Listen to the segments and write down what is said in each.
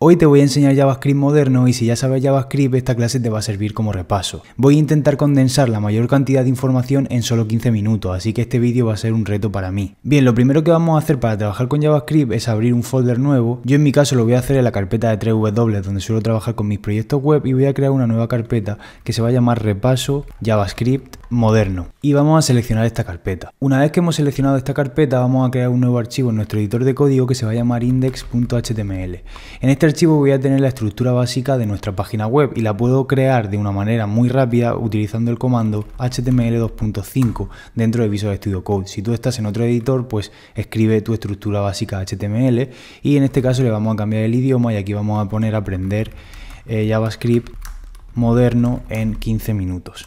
Hoy te voy a enseñar JavaScript moderno y si ya sabes JavaScript esta clase te va a servir como repaso. Voy a intentar condensar la mayor cantidad de información en solo 15 minutos, así que este vídeo va a ser un reto para mí. Bien, lo primero que vamos a hacer para trabajar con JavaScript es abrir un folder nuevo. Yo en mi caso lo voy a hacer en la carpeta de 3W donde suelo trabajar con mis proyectos web y voy a crear una nueva carpeta que se va a llamar repaso JavaScript moderno. Y vamos a seleccionar esta carpeta. Una vez que hemos seleccionado esta carpeta vamos a crear un nuevo archivo en nuestro editor de código que se va a llamar index.html. En este archivo voy a tener la estructura básica de nuestra página web y la puedo crear de una manera muy rápida utilizando el comando HTML 2.5 dentro de Visual Studio Code. Si tú estás en otro editor, pues escribe tu estructura básica HTML y en este caso le vamos a cambiar el idioma y aquí vamos a poner aprender eh, JavaScript moderno en 15 minutos.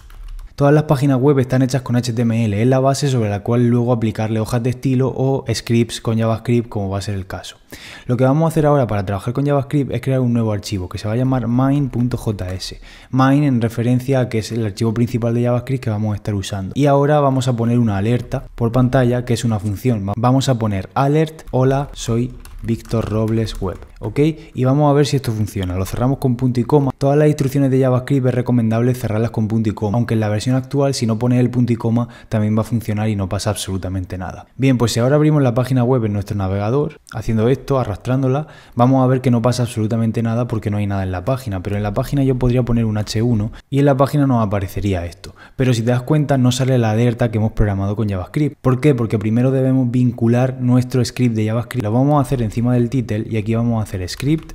Todas las páginas web están hechas con HTML, es la base sobre la cual luego aplicarle hojas de estilo o scripts con JavaScript como va a ser el caso. Lo que vamos a hacer ahora para trabajar con JavaScript es crear un nuevo archivo que se va a llamar main.js. Main en referencia a que es el archivo principal de JavaScript que vamos a estar usando. Y ahora vamos a poner una alerta por pantalla que es una función. Vamos a poner alert hola soy Víctor Robles Web. ¿Ok? Y vamos a ver si esto funciona. Lo cerramos con punto y coma. Todas las instrucciones de JavaScript es recomendable cerrarlas con punto y coma. Aunque en la versión actual, si no pones el punto y coma, también va a funcionar y no pasa absolutamente nada. Bien, pues si ahora abrimos la página web en nuestro navegador, haciendo esto, arrastrándola, vamos a ver que no pasa absolutamente nada porque no hay nada en la página. Pero en la página yo podría poner un H1 y en la página nos aparecería esto. Pero si te das cuenta, no sale la alerta que hemos programado con JavaScript. ¿Por qué? Porque primero debemos vincular nuestro script de JavaScript. Lo vamos a hacer en encima del title y aquí vamos a hacer script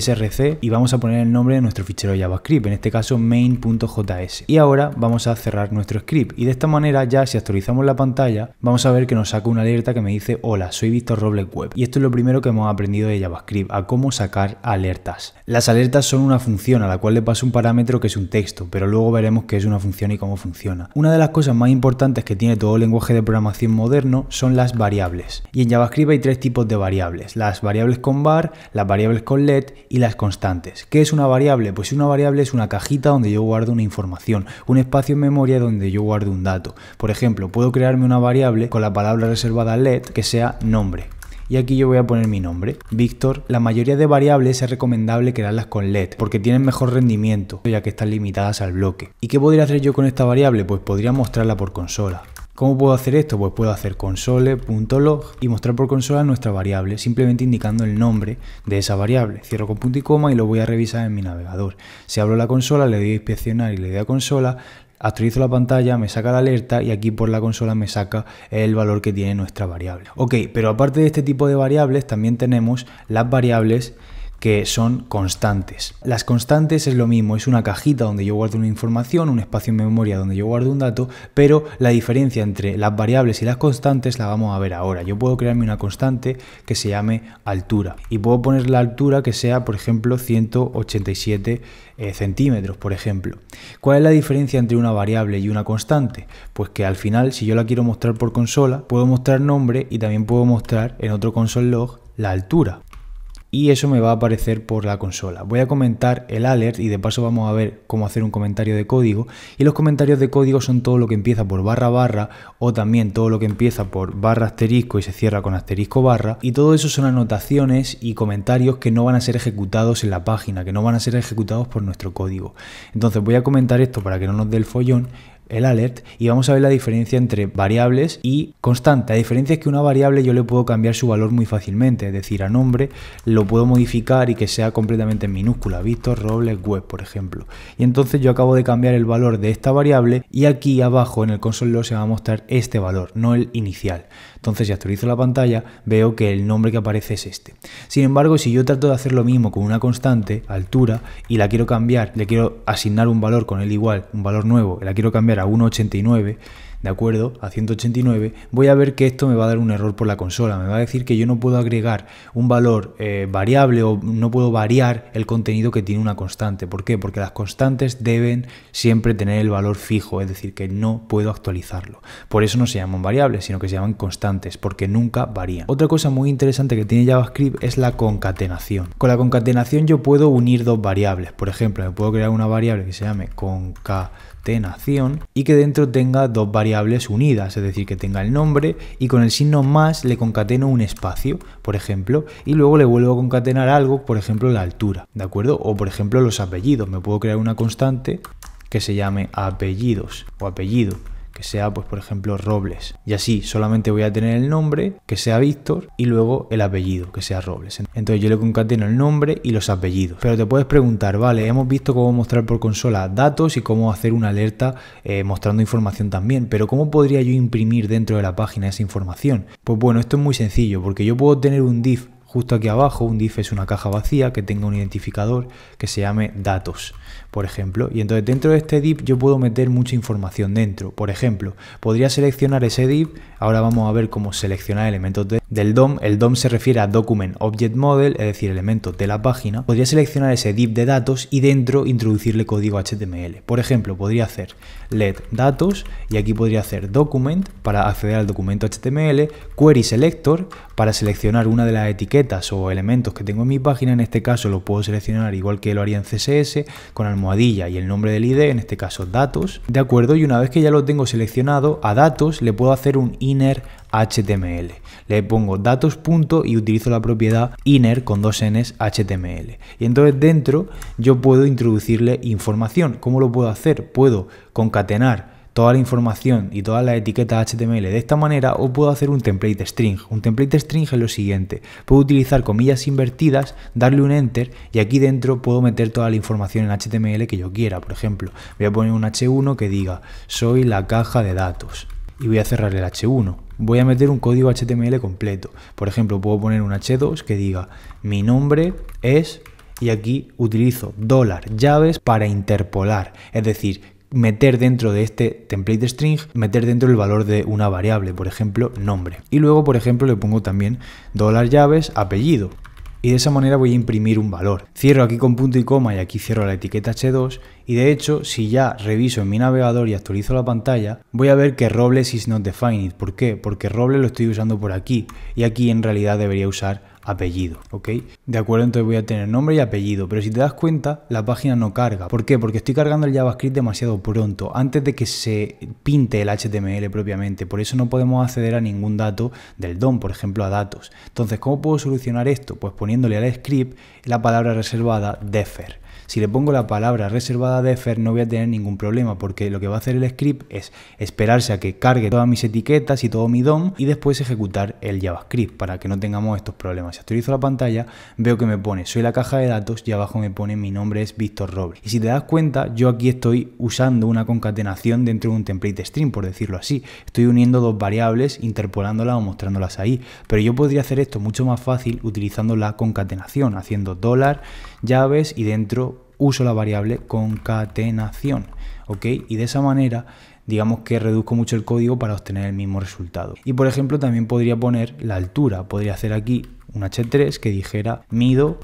src y vamos a poner el nombre de nuestro fichero JavaScript, en este caso main.js. Y ahora vamos a cerrar nuestro script y de esta manera ya si actualizamos la pantalla vamos a ver que nos saca una alerta que me dice hola, soy Víctor Robles Web. Y esto es lo primero que hemos aprendido de JavaScript, a cómo sacar alertas. Las alertas son una función a la cual le paso un parámetro que es un texto, pero luego veremos qué es una función y cómo funciona. Una de las cosas más importantes que tiene todo el lenguaje de programación moderno son las variables. Y en JavaScript hay tres tipos de variables, las variables con var, las variables con let y las constantes. ¿Qué es una variable? Pues una variable es una cajita donde yo guardo una información, un espacio en memoria donde yo guardo un dato. Por ejemplo, puedo crearme una variable con la palabra reservada let que sea nombre y aquí yo voy a poner mi nombre. Víctor, la mayoría de variables es recomendable crearlas con LED porque tienen mejor rendimiento ya que están limitadas al bloque. ¿Y qué podría hacer yo con esta variable? Pues podría mostrarla por consola. ¿Cómo puedo hacer esto? Pues puedo hacer console.log y mostrar por consola nuestra variable, simplemente indicando el nombre de esa variable. Cierro con punto y coma y lo voy a revisar en mi navegador. Si abro la consola, le doy a inspeccionar y le doy a consola, actualizo la pantalla, me saca la alerta y aquí por la consola me saca el valor que tiene nuestra variable. Ok, pero aparte de este tipo de variables, también tenemos las variables que son constantes. Las constantes es lo mismo, es una cajita donde yo guardo una información, un espacio en memoria donde yo guardo un dato, pero la diferencia entre las variables y las constantes la vamos a ver ahora. Yo puedo crearme una constante que se llame altura y puedo poner la altura que sea, por ejemplo, 187 eh, centímetros, por ejemplo. ¿Cuál es la diferencia entre una variable y una constante? Pues que al final, si yo la quiero mostrar por consola, puedo mostrar nombre y también puedo mostrar en otro console log la altura y eso me va a aparecer por la consola. Voy a comentar el alert y de paso vamos a ver cómo hacer un comentario de código. Y los comentarios de código son todo lo que empieza por barra barra o también todo lo que empieza por barra asterisco y se cierra con asterisco barra. Y todo eso son anotaciones y comentarios que no van a ser ejecutados en la página, que no van a ser ejecutados por nuestro código. Entonces voy a comentar esto para que no nos dé el follón el alert y vamos a ver la diferencia entre variables y constante. La diferencia es que una variable yo le puedo cambiar su valor muy fácilmente, es decir, a nombre lo puedo modificar y que sea completamente en minúscula, Visto Robles Web, por ejemplo. Y entonces yo acabo de cambiar el valor de esta variable y aquí abajo en el console se va a mostrar este valor, no el inicial. Entonces si actualizo la pantalla veo que el nombre que aparece es este. Sin embargo, si yo trato de hacer lo mismo con una constante, altura, y la quiero cambiar, le quiero asignar un valor con el igual, un valor nuevo, la quiero cambiar a 1,89, de acuerdo, a 189, voy a ver que esto me va a dar un error por la consola. Me va a decir que yo no puedo agregar un valor eh, variable o no puedo variar el contenido que tiene una constante. ¿Por qué? Porque las constantes deben siempre tener el valor fijo, es decir, que no puedo actualizarlo. Por eso no se llaman variables, sino que se llaman constantes, porque nunca varían. Otra cosa muy interesante que tiene JavaScript es la concatenación. Con la concatenación yo puedo unir dos variables. Por ejemplo, me puedo crear una variable que se llame concatenación nación y que dentro tenga dos variables unidas, es decir, que tenga el nombre y con el signo más le concateno un espacio, por ejemplo, y luego le vuelvo a concatenar algo, por ejemplo, la altura, ¿de acuerdo? O por ejemplo, los apellidos, me puedo crear una constante que se llame apellidos o apellido que sea pues por ejemplo Robles. Y así solamente voy a tener el nombre, que sea Víctor, y luego el apellido, que sea Robles. Entonces yo le concateno el nombre y los apellidos. Pero te puedes preguntar, vale, hemos visto cómo mostrar por consola datos y cómo hacer una alerta eh, mostrando información también, pero ¿cómo podría yo imprimir dentro de la página esa información? Pues bueno, esto es muy sencillo, porque yo puedo tener un div Justo aquí abajo un div es una caja vacía que tenga un identificador que se llame datos, por ejemplo. Y entonces dentro de este div yo puedo meter mucha información dentro. Por ejemplo, podría seleccionar ese div. Ahora vamos a ver cómo seleccionar elementos de del DOM. El DOM se refiere a Document Object Model, es decir, elementos de la página. Podría seleccionar ese div de datos y dentro introducirle código HTML. Por ejemplo, podría hacer let datos y aquí podría hacer document para acceder al documento HTML, query selector para seleccionar una de las etiquetas o elementos que tengo en mi página. En este caso lo puedo seleccionar igual que lo haría en CSS con almohadilla y el nombre del ID, en este caso datos. De acuerdo, y una vez que ya lo tengo seleccionado, a datos le puedo hacer un inner HTML. Le pongo datos punto y utilizo la propiedad inner con dos n's HTML. Y entonces dentro yo puedo introducirle información. ¿Cómo lo puedo hacer? Puedo concatenar toda la información y todas las etiquetas HTML de esta manera o puedo hacer un template string. Un template string es lo siguiente. Puedo utilizar comillas invertidas, darle un enter y aquí dentro puedo meter toda la información en HTML que yo quiera. Por ejemplo, voy a poner un H1 que diga soy la caja de datos y voy a cerrar el H1 voy a meter un código HTML completo. Por ejemplo, puedo poner un H2 que diga mi nombre es y aquí utilizo dólar llaves para interpolar, es decir, meter dentro de este template string, meter dentro el valor de una variable, por ejemplo, nombre. Y luego, por ejemplo, le pongo también dólar llaves apellido y de esa manera voy a imprimir un valor. Cierro aquí con punto y coma y aquí cierro la etiqueta H2 y de hecho si ya reviso en mi navegador y actualizo la pantalla voy a ver que Robles is not defined. ¿Por qué? Porque Robles lo estoy usando por aquí y aquí en realidad debería usar apellido, ¿ok? De acuerdo, entonces voy a tener nombre y apellido, pero si te das cuenta, la página no carga. ¿Por qué? Porque estoy cargando el JavaScript demasiado pronto, antes de que se pinte el HTML propiamente. Por eso no podemos acceder a ningún dato del DOM, por ejemplo, a datos. Entonces, ¿cómo puedo solucionar esto? Pues poniéndole al script la palabra reservada defer. Si le pongo la palabra reservada de defer no voy a tener ningún problema porque lo que va a hacer el script es esperarse a que cargue todas mis etiquetas y todo mi DOM y después ejecutar el JavaScript para que no tengamos estos problemas. Si actualizo la pantalla veo que me pone soy la caja de datos y abajo me pone mi nombre es Víctor Robles. Y si te das cuenta yo aquí estoy usando una concatenación dentro de un template stream, por decirlo así. Estoy uniendo dos variables interpolándolas o mostrándolas ahí. Pero yo podría hacer esto mucho más fácil utilizando la concatenación haciendo dólar llaves y dentro uso la variable concatenación, ¿ok? Y de esa manera digamos que reduzco mucho el código para obtener el mismo resultado. Y por ejemplo también podría poner la altura, podría hacer aquí un H3 que dijera mido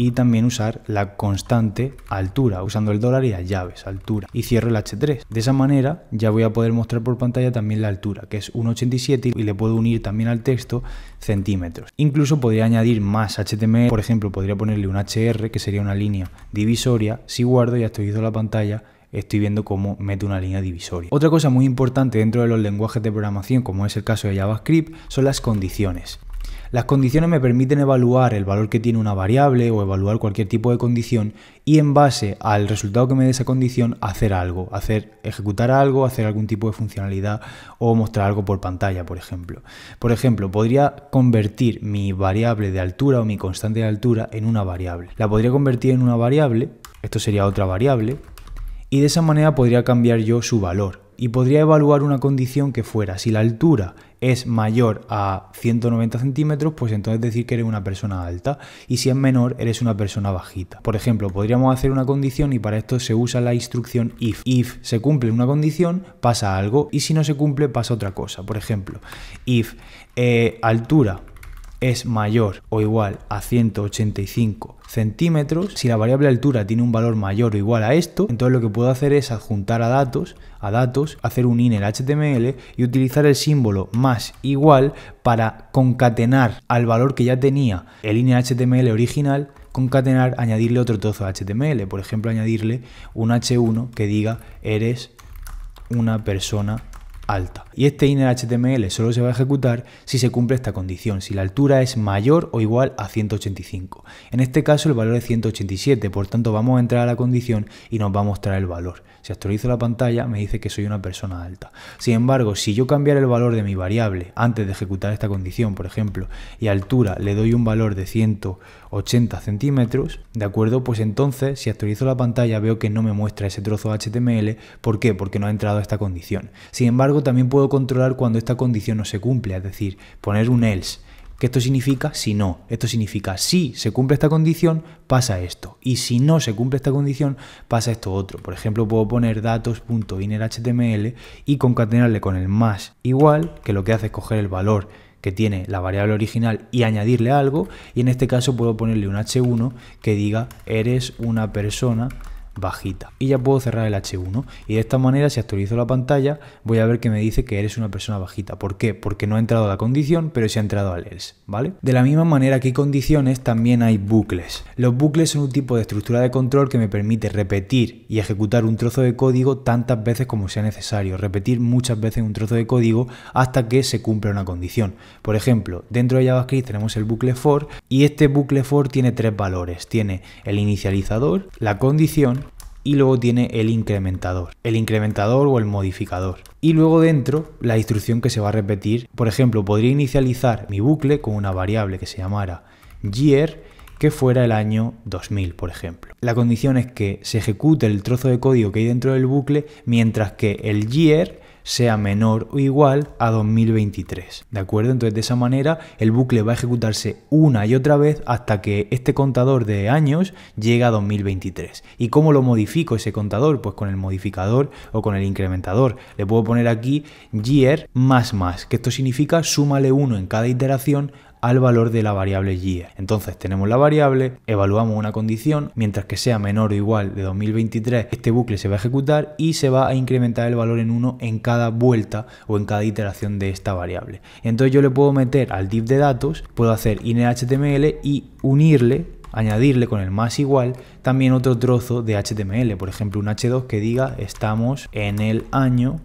y también usar la constante altura, usando el dólar y las llaves, altura. Y cierro el H3. De esa manera ya voy a poder mostrar por pantalla también la altura, que es 1,87 y le puedo unir también al texto centímetros. Incluso podría añadir más HTML, por ejemplo, podría ponerle un HR, que sería una línea divisoria. Si guardo y viendo la pantalla, estoy viendo cómo mete una línea divisoria. Otra cosa muy importante dentro de los lenguajes de programación, como es el caso de JavaScript, son las condiciones. Las condiciones me permiten evaluar el valor que tiene una variable o evaluar cualquier tipo de condición y en base al resultado que me dé esa condición hacer algo, hacer ejecutar algo, hacer algún tipo de funcionalidad o mostrar algo por pantalla, por ejemplo. Por ejemplo, podría convertir mi variable de altura o mi constante de altura en una variable. La podría convertir en una variable, esto sería otra variable, y de esa manera podría cambiar yo su valor y podría evaluar una condición que fuera, si la altura es mayor a 190 centímetros, pues entonces decir que eres una persona alta y si es menor, eres una persona bajita. Por ejemplo, podríamos hacer una condición y para esto se usa la instrucción if. If se cumple una condición, pasa algo y si no se cumple, pasa otra cosa. Por ejemplo, if eh, altura es mayor o igual a 185 centímetros, si la variable altura tiene un valor mayor o igual a esto, entonces lo que puedo hacer es adjuntar a datos, a datos, hacer un in el HTML y utilizar el símbolo más igual para concatenar al valor que ya tenía el in HTML original, concatenar, añadirle otro trozo HTML, por ejemplo, añadirle un H1 que diga eres una persona y este inner HTML solo se va a ejecutar si se cumple esta condición, si la altura es mayor o igual a 185. En este caso el valor es 187, por tanto vamos a entrar a la condición y nos va a mostrar el valor. Si actualizo la pantalla me dice que soy una persona alta. Sin embargo, si yo cambiar el valor de mi variable antes de ejecutar esta condición, por ejemplo, y altura le doy un valor de 185, 80 centímetros, ¿de acuerdo? Pues entonces, si actualizo la pantalla, veo que no me muestra ese trozo HTML. ¿Por qué? Porque no ha entrado esta condición. Sin embargo, también puedo controlar cuando esta condición no se cumple, es decir, poner un else. ¿Qué esto significa si no. Esto significa si se cumple esta condición, pasa esto. Y si no se cumple esta condición, pasa esto otro. Por ejemplo, puedo poner datos.innerHTML y concatenarle con el más igual, que lo que hace es coger el valor que tiene la variable original y añadirle algo. Y en este caso puedo ponerle un h1 que diga eres una persona bajita. Y ya puedo cerrar el H1. Y de esta manera, si actualizo la pantalla, voy a ver que me dice que eres una persona bajita. ¿Por qué? Porque no ha entrado a la condición, pero se ha entrado al else, ¿vale? De la misma manera que hay condiciones, también hay bucles. Los bucles son un tipo de estructura de control que me permite repetir y ejecutar un trozo de código tantas veces como sea necesario. Repetir muchas veces un trozo de código hasta que se cumpla una condición. Por ejemplo, dentro de JavaScript tenemos el bucle for y este bucle for tiene tres valores. Tiene el inicializador, la condición y luego tiene el incrementador, el incrementador o el modificador. Y luego dentro la instrucción que se va a repetir, por ejemplo, podría inicializar mi bucle con una variable que se llamara year que fuera el año 2000, por ejemplo. La condición es que se ejecute el trozo de código que hay dentro del bucle mientras que el year sea menor o igual a 2023. ¿De acuerdo? Entonces de esa manera el bucle va a ejecutarse una y otra vez hasta que este contador de años llega a 2023. ¿Y cómo lo modifico ese contador? Pues con el modificador o con el incrementador. Le puedo poner aquí year más más, que esto significa súmale uno en cada iteración al valor de la variable year. Entonces tenemos la variable, evaluamos una condición, mientras que sea menor o igual de 2023, este bucle se va a ejecutar y se va a incrementar el valor en 1 en cada vuelta o en cada iteración de esta variable. Entonces yo le puedo meter al div de datos, puedo hacer html y unirle añadirle con el más igual también otro trozo de HTML, por ejemplo un H2 que diga estamos en el año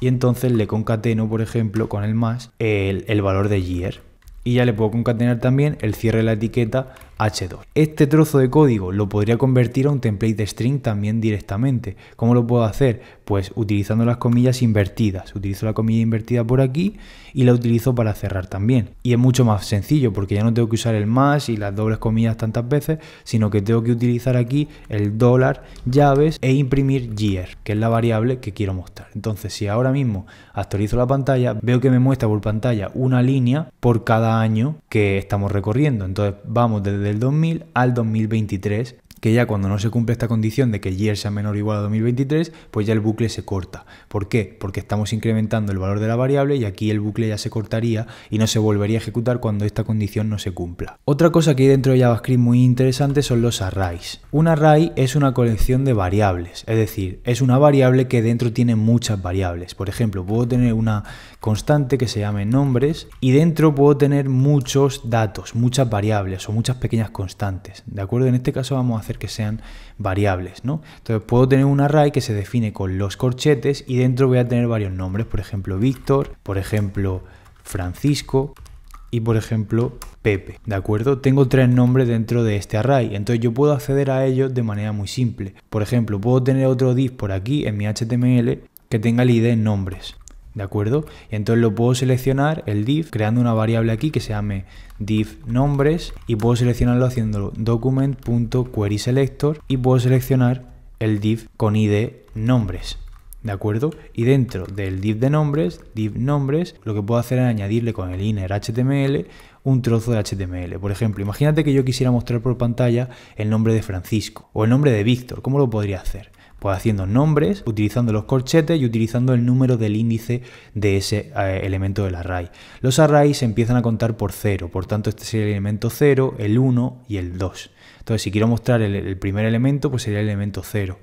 y entonces le concateno, por ejemplo, con el más el, el valor de year y ya le puedo concatenar también el cierre de la etiqueta H2. Este trozo de código lo podría convertir a un template de string también directamente. ¿Cómo lo puedo hacer? Pues utilizando las comillas invertidas. Utilizo la comilla invertida por aquí y la utilizo para cerrar también. Y es mucho más sencillo porque ya no tengo que usar el más y las dobles comillas tantas veces, sino que tengo que utilizar aquí el dólar llaves e imprimir year, que es la variable que quiero mostrar. Entonces, si ahora mismo actualizo la pantalla, veo que me muestra por pantalla una línea por cada año que estamos recorriendo. Entonces, vamos desde del 2000 al 2023 que ya cuando no se cumple esta condición de que year sea menor o igual a 2023, pues ya el bucle se corta. ¿Por qué? Porque estamos incrementando el valor de la variable y aquí el bucle ya se cortaría y no se volvería a ejecutar cuando esta condición no se cumpla. Otra cosa que hay dentro de JavaScript muy interesante son los arrays. Un array es una colección de variables, es decir, es una variable que dentro tiene muchas variables. Por ejemplo, puedo tener una constante que se llame nombres y dentro puedo tener muchos datos, muchas variables o muchas pequeñas constantes. ¿De acuerdo? En este caso vamos a hacer que sean variables, ¿no? Entonces puedo tener un array que se define con los corchetes y dentro voy a tener varios nombres, por ejemplo Víctor, por ejemplo Francisco y por ejemplo Pepe, ¿de acuerdo? Tengo tres nombres dentro de este array, entonces yo puedo acceder a ellos de manera muy simple. Por ejemplo, puedo tener otro div por aquí en mi HTML que tenga el ID en nombres. ¿De acuerdo? Y entonces lo puedo seleccionar, el div, creando una variable aquí que se llame div nombres y puedo seleccionarlo haciéndolo document.querySelector y puedo seleccionar el div con id nombres. ¿De acuerdo? Y dentro del div de nombres, div nombres, lo que puedo hacer es añadirle con el inner HTML un trozo de HTML. Por ejemplo, imagínate que yo quisiera mostrar por pantalla el nombre de Francisco o el nombre de Víctor. ¿Cómo lo podría hacer? Pues haciendo nombres, utilizando los corchetes y utilizando el número del índice de ese eh, elemento del array. Los arrays empiezan a contar por 0, por tanto este sería el elemento 0, el 1 y el 2. Entonces si quiero mostrar el, primer elemento, pues sería el elemento 0.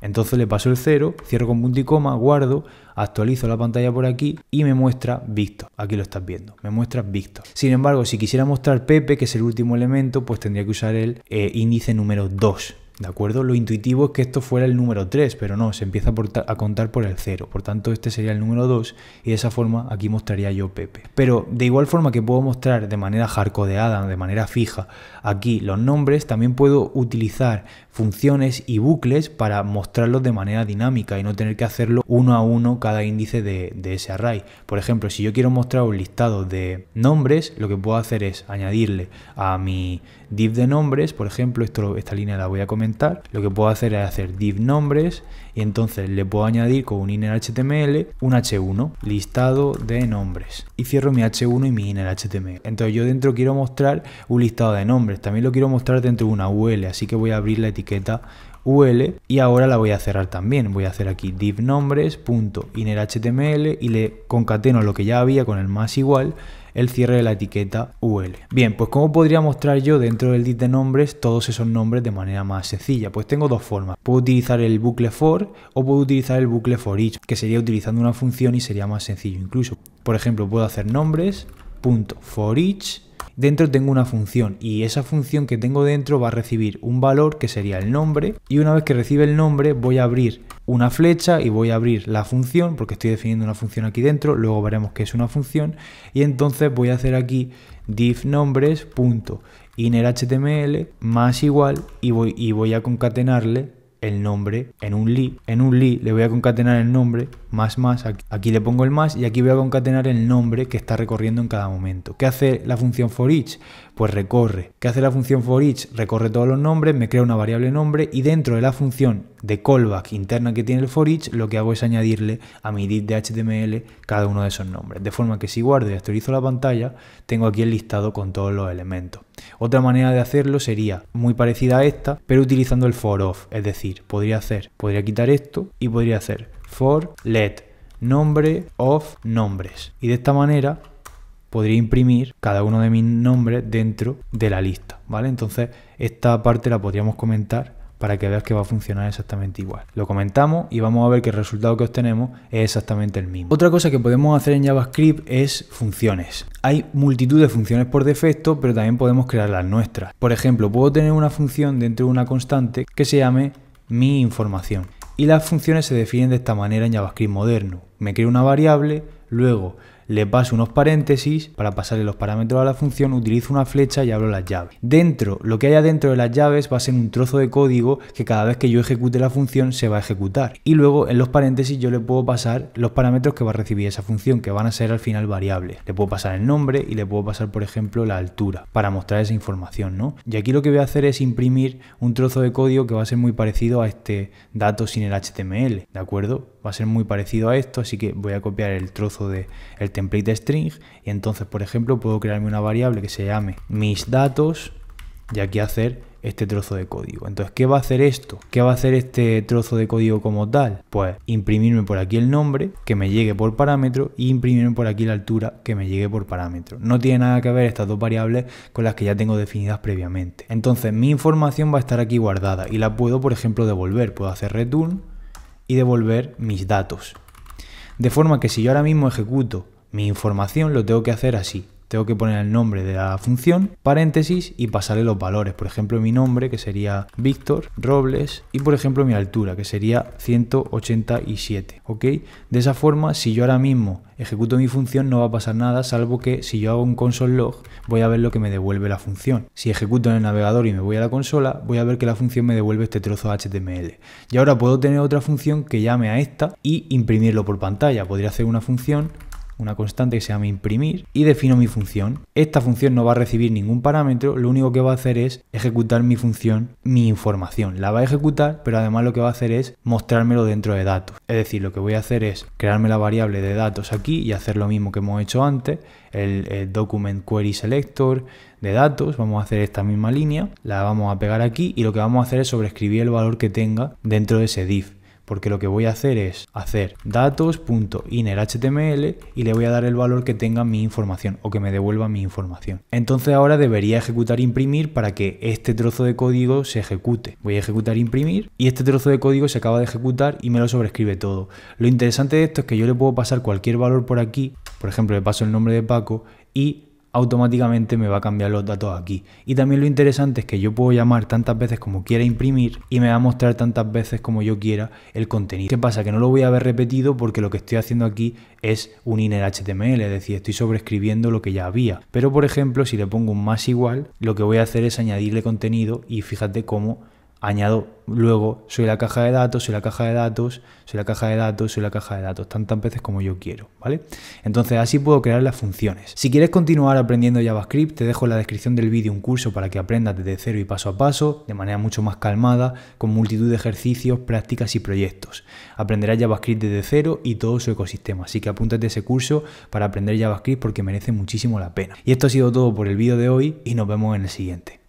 Entonces le paso el 0, cierro con punto y coma, guardo, actualizo la pantalla por aquí y me muestra Víctor. Aquí lo estás viendo, me muestra Víctor. Sin embargo, si quisiera mostrar Pepe, que es el último elemento, pues tendría que usar el eh, índice número 2. ¿De acuerdo? Lo intuitivo es que esto fuera el número 3, pero no, se empieza a, contar por el 0. Por tanto, este sería el número 2 y de esa forma aquí mostraría yo Pepe. Pero de igual forma que puedo mostrar de manera hardcodeada, de manera fija, aquí los nombres, también puedo utilizar funciones y bucles para mostrarlos de manera dinámica y no tener que hacerlo uno a uno cada índice de, de ese array. Por ejemplo, si yo quiero mostrar un listado de nombres, lo que puedo hacer es añadirle a mi div de nombres, por ejemplo, esto, esta línea la voy a comentar, lo que puedo hacer es hacer div nombres y entonces le puedo añadir con un inner HTML un H1, listado de nombres. Y cierro mi H1 y mi inner HTML. Entonces yo dentro quiero mostrar un listado de nombres, también lo quiero mostrar dentro de una UL, así que voy a abrir la etiqueta UL y ahora la voy a cerrar también. Voy a hacer aquí div html y le concateno lo que ya había con el más igual el cierre de la etiqueta UL. Bien, pues ¿cómo podría mostrar yo dentro del list de nombres todos esos nombres de manera más sencilla? Pues tengo dos formas. Puedo utilizar el bucle for o puedo utilizar el bucle for each, que sería utilizando una función y sería más sencillo incluso. Por ejemplo, puedo hacer nombres each dentro tengo una función y esa función que tengo dentro va a recibir un valor que sería el nombre y una vez que recibe el nombre voy a abrir una flecha y voy a abrir la función porque estoy definiendo una función aquí dentro, luego veremos que es una función y entonces voy a hacer aquí div nombres punto html más igual y voy, y voy a concatenarle el nombre en un li, en un li le voy a concatenar el nombre más más, aquí le pongo el más y aquí voy a concatenar el nombre que está recorriendo en cada momento. ¿Qué hace la función for each? Pues recorre. ¿Qué hace la función for each? Recorre todos los nombres, me crea una variable nombre y dentro de la función de callback interna que tiene el for each, lo que hago es añadirle a mi div de HTML cada uno de esos nombres. De forma que si guardo y actualizo la pantalla, tengo aquí el listado con todos los elementos. Otra manera de hacerlo sería muy parecida a esta, pero utilizando el for off, es decir, podría hacer, podría quitar esto y podría hacer for let nombre of nombres. Y de esta manera podría imprimir cada uno de mis nombres dentro de la lista, ¿vale? Entonces esta parte la podríamos comentar para que veas que va a funcionar exactamente igual. Lo comentamos y vamos a ver que el resultado que obtenemos es exactamente el mismo. Otra cosa que podemos hacer en JavaScript es funciones. Hay multitud de funciones por defecto, pero también podemos crear las nuestras. Por ejemplo, puedo tener una función dentro de una constante que se llame mi información y las funciones se definen de esta manera en JavaScript moderno. Me creo una variable, luego le paso unos paréntesis, para pasarle los parámetros a la función utilizo una flecha y abro las llaves. Dentro, lo que haya dentro de las llaves va a ser un trozo de código que cada vez que yo ejecute la función se va a ejecutar. Y luego en los paréntesis yo le puedo pasar los parámetros que va a recibir esa función, que van a ser al final variables. Le puedo pasar el nombre y le puedo pasar, por ejemplo, la altura, para mostrar esa información, ¿no? Y aquí lo que voy a hacer es imprimir un trozo de código que va a ser muy parecido a este dato sin el HTML, ¿de acuerdo? va a ser muy parecido a esto, así que voy a copiar el trozo del el template string y entonces, por ejemplo, puedo crearme una variable que se llame mis datos y aquí hacer este trozo de código. Entonces, ¿qué va a hacer esto? ¿Qué va a hacer este trozo de código como tal? Pues imprimirme por aquí el nombre, que me llegue por parámetro, y e imprimirme por aquí la altura, que me llegue por parámetro. No tiene nada que ver estas dos variables con las que ya tengo definidas previamente. Entonces, mi información va a estar aquí guardada y la puedo, por ejemplo, devolver. Puedo hacer return y devolver mis datos. De forma que si yo ahora mismo ejecuto mi información, lo tengo que hacer así. Tengo que poner el nombre de la función, paréntesis y pasarle los valores. Por ejemplo, mi nombre, que sería Víctor Robles, y por ejemplo mi altura, que sería 187. ¿Ok? De esa forma, si yo ahora mismo ejecuto mi función, no va a pasar nada, salvo que si yo hago un console.log, log, voy a ver lo que me devuelve la función. Si ejecuto en el navegador y me voy a la consola, voy a ver que la función me devuelve este trozo HTML. Y ahora puedo tener otra función que llame a esta y imprimirlo por pantalla. Podría hacer una función una constante que se llama imprimir y defino mi función. Esta función no va a recibir ningún parámetro, lo único que va a hacer es ejecutar mi función, mi información. La va a ejecutar, pero además lo que va a hacer es mostrármelo dentro de datos. Es decir, lo que voy a hacer es crearme la variable de datos aquí y hacer lo mismo que hemos hecho antes, el, document query selector de datos, vamos a hacer esta misma línea, la vamos a pegar aquí y lo que vamos a hacer es sobreescribir el valor que tenga dentro de ese div porque lo que voy a hacer es hacer datos.innerHTML y le voy a dar el valor que tenga mi información o que me devuelva mi información. Entonces ahora debería ejecutar imprimir para que este trozo de código se ejecute. Voy a ejecutar imprimir y este trozo de código se acaba de ejecutar y me lo sobrescribe todo. Lo interesante de esto es que yo le puedo pasar cualquier valor por aquí, por ejemplo le paso el nombre de Paco y automáticamente me va a cambiar los datos aquí. Y también lo interesante es que yo puedo llamar tantas veces como quiera imprimir y me va a mostrar tantas veces como yo quiera el contenido. ¿Qué pasa? Que no lo voy a haber repetido porque lo que estoy haciendo aquí es unir el HTML, es decir, estoy sobreescribiendo lo que ya había. Pero por ejemplo, si le pongo un más igual, lo que voy a hacer es añadirle contenido y fíjate cómo añado luego, soy la caja de datos, soy la caja de datos, soy la caja de datos, soy la caja de datos, tantas veces como yo quiero, ¿vale? Entonces así puedo crear las funciones. Si quieres continuar aprendiendo JavaScript, te dejo en la descripción del vídeo un curso para que aprendas desde cero y paso a paso, de manera mucho más calmada, con multitud de ejercicios, prácticas y proyectos. Aprenderás JavaScript desde cero y todo su ecosistema, así que apúntate a ese curso para aprender JavaScript porque merece muchísimo la pena. Y esto ha sido todo por el vídeo de hoy y nos vemos en el siguiente.